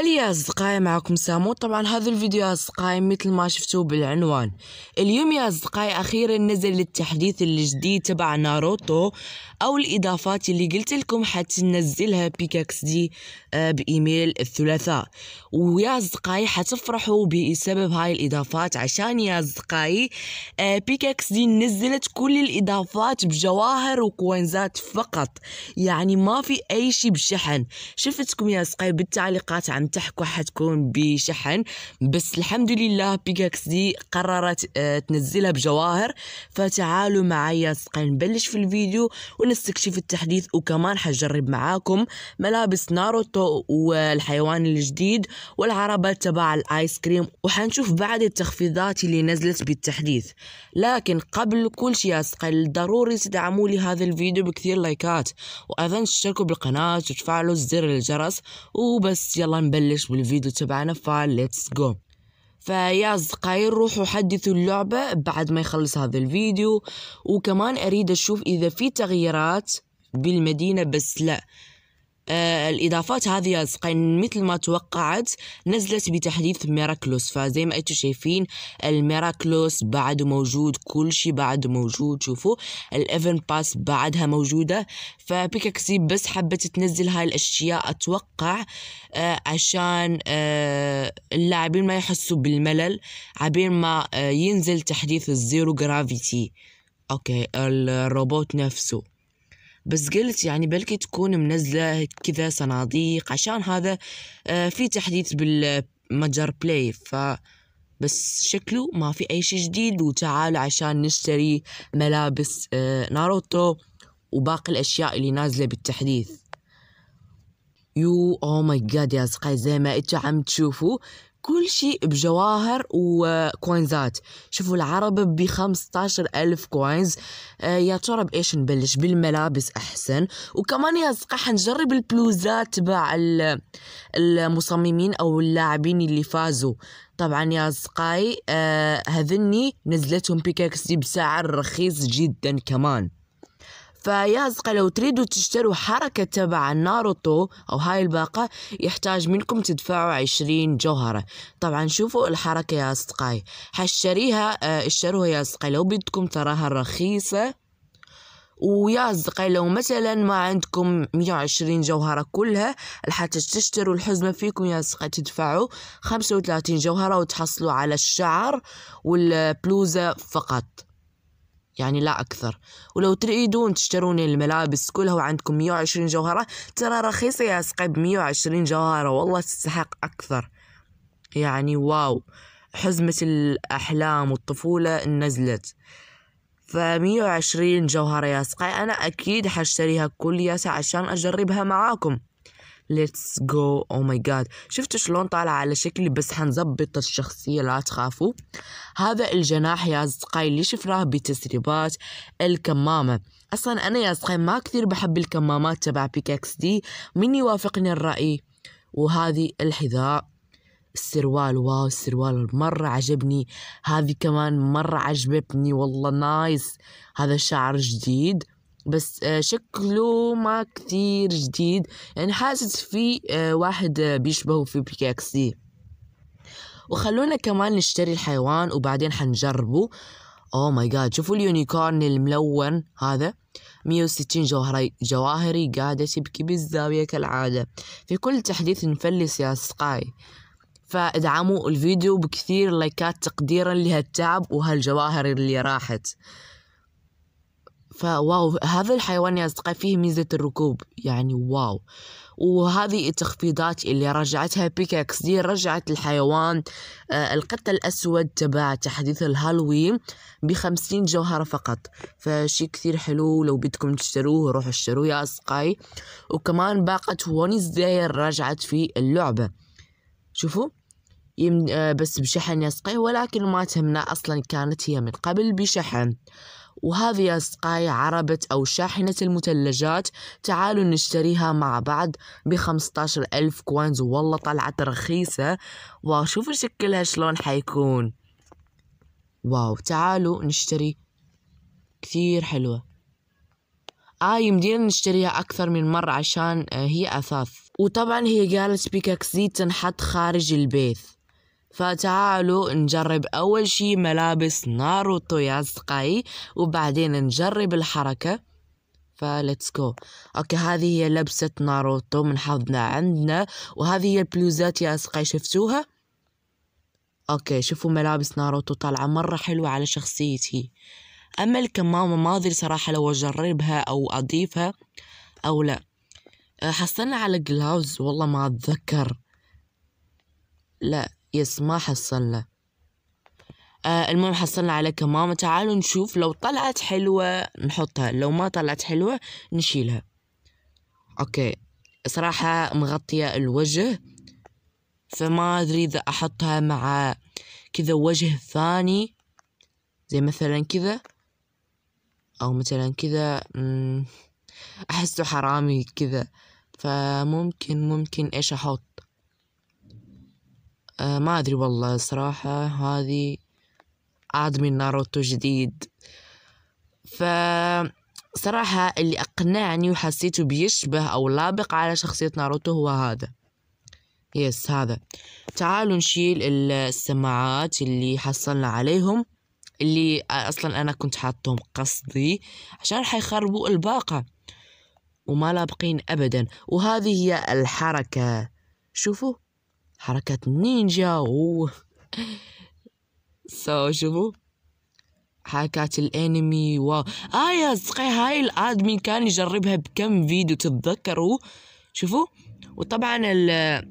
هل يا أصدقائي معكم سامو طبعا هذا الفيديو يا أصدقائي مثل ما شفتوه بالعنوان اليوم يا أصدقائي أخيرا نزل التحديث الجديد تبع ناروتو أو الإضافات اللي قلت لكم حتنزلها بيكاكس دي بإيميل الثلاثاء ويا أصدقائي حتفرحوا بسبب هاي الإضافات عشان يا أصدقائي آه، بيكاكس دي نزلت كل الإضافات بجواهر وكوينزات فقط يعني ما في أي شيء بشحن شفتكم يا أصدقائي بالتعليقات عم تحكوا حتكون بشحن بس الحمد لله بيكاكس دي قررت آه، تنزلها بجواهر فتعالوا معي يا أصدقائي نبلش في الفيديو ونستكشف التحديث وكمان حجرب معاكم ملابس ناروتو الجاتو والحيوان الجديد والعربة تبع الآيس كريم وحنشوف بعد التخفيضات اللي نزلت بالتحديث لكن قبل كل شيء أسقل ضروري تدعموا لي هذا الفيديو بكثير لايكات وأيضا تشتركوا بالقناة وتفعلوا زر الجرس وبس يلا نبلش بالفيديو تبعنا فليتس جو فيا أصدقائي روحوا حدثوا اللعبة بعد ما يخلص هذا الفيديو وكمان أريد أشوف إذا في تغييرات بالمدينة بس لا آه، الإضافات هذه سقا مثل ما توقعت نزلت بتحديث ميراكلوس فزي ما أنتم شايفين الميراكلوس بعد موجود كل شيء بعد موجود شوفوا الإيفن باس بعدها موجودة فبيكاكسي بس حبت تنزل هاي الأشياء أتوقع آه، عشان آه، اللاعبين ما يحسوا بالملل عبين ما ينزل تحديث الزيرو جرافيتي اوكي الروبوت نفسه بس قلت يعني بلكي تكون منزلة كذا صناديق عشان هذا آه، في تحديث بالمتجر بلاي ف بس شكله ما في أي شي جديد وتعال عشان نشتري ملابس آه، ناروتو وباقي الأشياء اللي نازلة بالتحديث يو او ماي جاد يا اصدقائي زي ما انتوا عم تشوفوا كل شيء بجواهر وكوينزات شوفوا العرب ب ألف كوينز آه يا ترى بإيش نبلش بالملابس أحسن وكمان يا زقا حنجرب البلوزات تبع المصممين أو اللاعبين اللي فازوا طبعا يا زقاي آه هذني نزلتهم بيكاكس دي بسعر رخيص جدا كمان فيا أصدقاء لو تريدوا تشتروا حركة تبع ناروتو أو هاي الباقة يحتاج منكم تدفعوا عشرين جوهرة طبعا شوفوا الحركة يا أصدقائي حشتريها آه، اشتروها يا أصدقائي لو بدكم تراها رخيصة ويا أصدقائي لو مثلا ما عندكم 120 جوهرة كلها لحتى تشتروا الحزمة فيكم يا أصدقائي تدفعوا 35 جوهرة وتحصلوا على الشعر والبلوزة فقط يعني لا أكثر ولو تريدون تشترون الملابس كلها وعندكم 120 جوهرة ترى رخيصة يا سقيب 120 جوهرة والله تستحق أكثر يعني واو حزمة الأحلام والطفولة نزلت فمية وعشرين جوهرة يا سقي أنا أكيد حشتريها كل ياسة عشان أجربها معاكم ليتس جو او ماي جاد شفتوا شلون طالع على شكلي بس حنظبط الشخصية لا تخافوا هذا الجناح يا أصدقائي اللي شفناه بتسريبات الكمامة أصلا أنا يا أصدقائي ما كثير بحب الكمامات تبع بيكاكس دي من يوافقني الرأي وهذه الحذاء السروال واو السروال مرة عجبني هذه كمان مرة عجبتني والله نايس هذا شعر جديد بس آه، شكله ما كتير جديد يعني حاسس في آه، واحد آه، بيشبهه في بيكاكسي وخلونا كمان نشتري الحيوان وبعدين حنجربه اوه ماي جاد شوفوا اليونيكورن الملون هذا 160 جوهري جواهري قاعدة تبكي بالزاوية كالعادة في كل تحديث نفلس يا سكاي فادعموا الفيديو بكثير لايكات تقديرا لهالتعب وهالجواهر اللي راحت فواو هذا الحيوان يا أصدقائي فيه ميزة الركوب يعني واو وهذه التخفيضات اللي رجعتها بيكاكس دي رجعت الحيوان آه، القط الأسود تبع تحديث الهالوين بخمسين جوهرة فقط فشي كثير حلو لو بدكم تشتروه روحوا اشتروه يا أصدقائي وكمان باقة داي رجعت في اللعبة شوفوا آه، بس بشحن يا أصدقائي ولكن ما تهمنا أصلا كانت هي من قبل بشحن وهذه يا أصدقائي عربة أو شاحنة المثلجات تعالوا نشتريها مع بعض بخمسطاشر ألف كوينز والله طلعت رخيصة وشوفوا شكلها شلون حيكون واو تعالوا نشتري كثير حلوة آه يمدينا نشتريها أكثر من مرة عشان آه، هي أثاث وطبعا هي قالت بيكاكسي تنحط خارج البيت فتعالوا نجرب أول شي ملابس ناروتو يا أصدقائي وبعدين نجرب الحركة فليتس جو اوكي هذه هي لبسة ناروتو من حظنا عندنا وهذه هي البلوزات يا اصدقائي شفتوها اوكي شوفوا ملابس ناروتو طالعة مرة حلوة على شخصيتي اما الكمامة ما ادري صراحة لو اجربها او اضيفها او لا أه، حصلنا على جلاوز والله ما اتذكر لا يس ما حصلنا آه المهم حصلنا على كمامة تعالوا نشوف لو طلعت حلوة نحطها لو ما طلعت حلوة نشيلها اوكي صراحة مغطية الوجه فما ادري اذا احطها مع كذا وجه ثاني زي مثلا كذا او مثلا كذا احسه حرامي كذا فممكن ممكن ايش احط آه ما أدري والله صراحة هذه عاد من ناروتو جديد فصراحة اللي أقنعني وحسيته بيشبه أو لابق على شخصية ناروتو هو هذا يس هذا تعالوا نشيل السماعات اللي حصلنا عليهم اللي أصلا أنا كنت حاطهم قصدي عشان حيخربوا الباقة وما لابقين أبدا وهذه هي الحركة شوفوا حركات النينجا و سو شوفوا حركات الانمي و اه يا صقي هاي الادمي كان يجربها بكم فيديو تتذكروا شوفوا وطبعا ال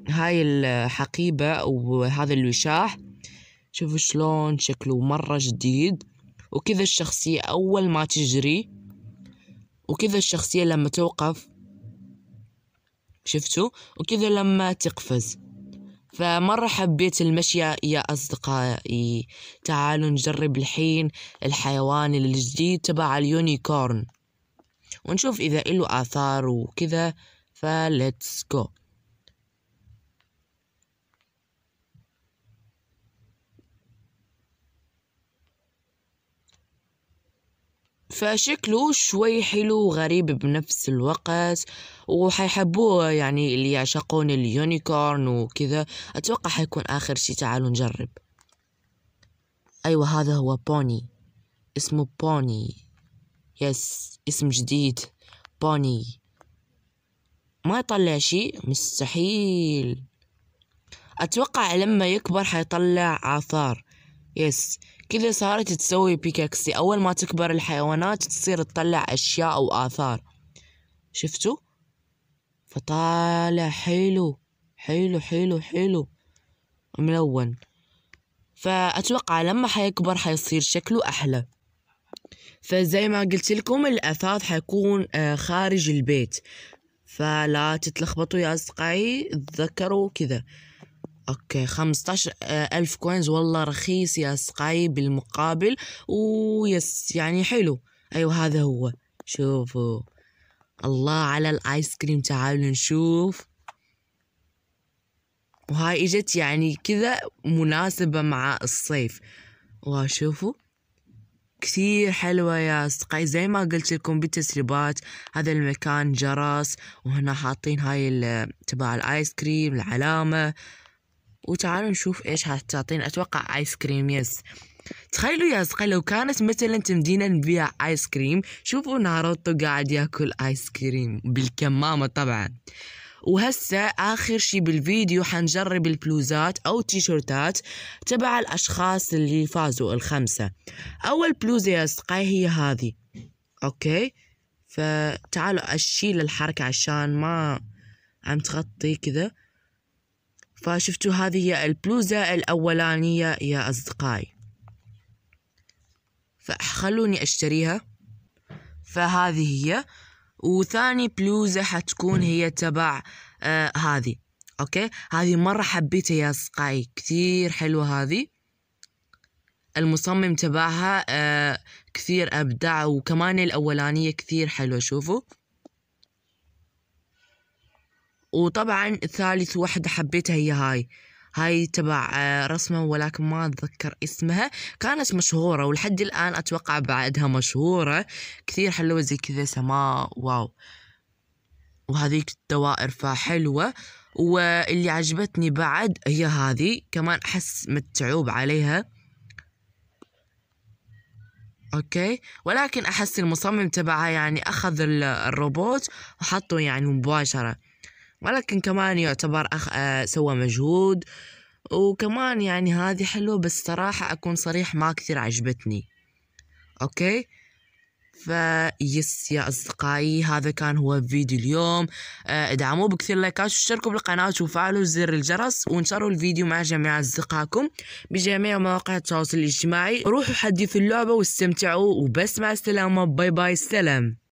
هاي الحقيبة وهذا الوشاح شوفوا شلون شكله مرة جديد وكذا الشخصية أول ما تجري وكذا الشخصية لما توقف شفتوا وكذا لما تقفز فمرة حبيت المشي يا أصدقائي تعالوا نجرب الحين الحيوان الجديد تبع اليونيكورن ونشوف إذا إله آثار وكذا فلتس جو فشكله شوي حلو وغريب بنفس الوقت وحيحبوه يعني اللي يعشقون اليونيكورن وكذا أتوقع حيكون آخر شي تعالوا نجرب أيوة هذا هو بوني اسمه بوني يس اسم جديد بوني ما يطلع شي مستحيل أتوقع لما يكبر حيطلع آثار يس كذا صارت تسوي بيكاكسي أول ما تكبر الحيوانات تصير تطلع أشياء أو آثار شفتوا فطالع حلو حلو حلو حلو ملون فأتوقع لما حيكبر حيصير شكله أحلى فزي ما قلت لكم الأثاث حيكون آه، خارج البيت فلا تتلخبطوا يا أصدقائي تذكروا كذا اوكي 15 آه، ألف كوينز والله رخيص يا سقاي بالمقابل ويس يعني حلو ايوه هذا هو شوفوا الله على الايس كريم تعالوا نشوف وهاي اجت يعني كذا مناسبة مع الصيف وشوفوا كثير حلوة يا سقاي زي ما قلت لكم بالتسريبات هذا المكان جرس وهنا حاطين هاي تبع الآيس كريم العلامة وتعالوا نشوف ايش هتعطينا اتوقع ايس كريم يس تخيلوا يا أصدقاء لو كانت مثلا تمدينا نبيع آيس كريم شوفوا ناروتو قاعد ياكل آيس كريم بالكمامة طبعا وهسه آخر شي بالفيديو حنجرب البلوزات أو تيشرتات تبع الأشخاص اللي فازوا الخمسة أول بلوزة يا اصدقاء هي هذه أوكي فتعالوا أشيل الحركة عشان ما عم تغطي كذا فشفتوا هذه هي البلوزة الأولانية يا أصدقائي فخلوني أشتريها فهذه هي وثاني بلوزة حتكون هي تبع آه هذه أوكي هذه مرة حبيتها يا أصدقائي كثير حلوة هذه المصمم تبعها آه كثير أبدع وكمان الأولانية كثير حلوة شوفوا وطبعا ثالث واحدة حبيتها هي هاي هاي تبع آه، رسمة ولكن ما أتذكر اسمها كانت مشهورة ولحد الآن أتوقع بعدها مشهورة كثير حلوة زي كذا سماء واو وهذيك الدوائر فحلوة واللي عجبتني بعد هي هذه كمان أحس متعوب عليها اوكي ولكن احس المصمم تبعها يعني اخذ الروبوت وحطه يعني مباشره ولكن كمان يعتبر أخ... آه، سوى مجهود وكمان يعني هذه حلوة بس صراحة أكون صريح ما كثير عجبتني أوكي فيس يا أصدقائي هذا كان هو فيديو اليوم ادعموه آه، بكثير لايكات واشتركوا بالقناة وفعلوا زر الجرس وانشروا الفيديو مع جميع أصدقائكم بجميع مواقع التواصل الاجتماعي روحوا حدثوا اللعبة واستمتعوا وبس مع السلامة باي باي سلام